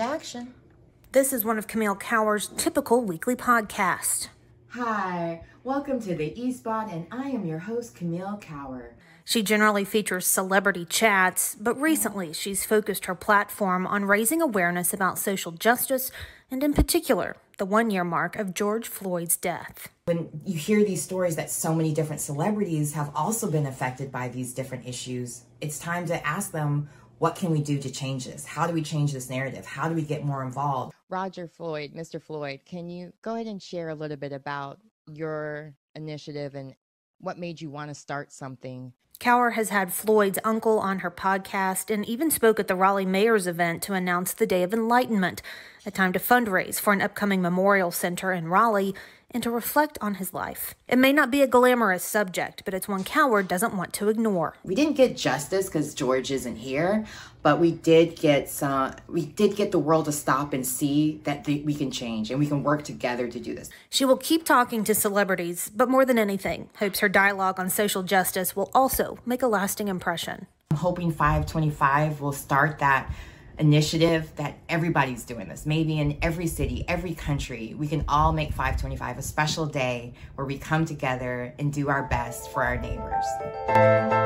action. This is one of Camille Cower's typical weekly podcasts. Hi, welcome to the Eastbot, and I am your host, Camille Cower. She generally features celebrity chats, but recently she's focused her platform on raising awareness about social justice and, in particular, the one year mark of George Floyd's death. When you hear these stories that so many different celebrities have also been affected by these different issues, it's time to ask them what can we do to change this? How do we change this narrative? How do we get more involved? Roger Floyd, Mr. Floyd, can you go ahead and share a little bit about your initiative and what made you want to start something? Cower has had Floyd's uncle on her podcast and even spoke at the Raleigh Mayor's event to announce the Day of Enlightenment, a time to fundraise for an upcoming memorial center in Raleigh and to reflect on his life. It may not be a glamorous subject, but it's one Coward doesn't want to ignore. We didn't get justice because George isn't here, but we did get some, we did get the world to stop and see that th we can change and we can work together to do this. She will keep talking to celebrities, but more than anything, hopes her dialogue on social justice will also make a lasting impression. I'm hoping 525 will start that initiative that everybody's doing this. Maybe in every city, every country, we can all make 525 a special day where we come together and do our best for our neighbors.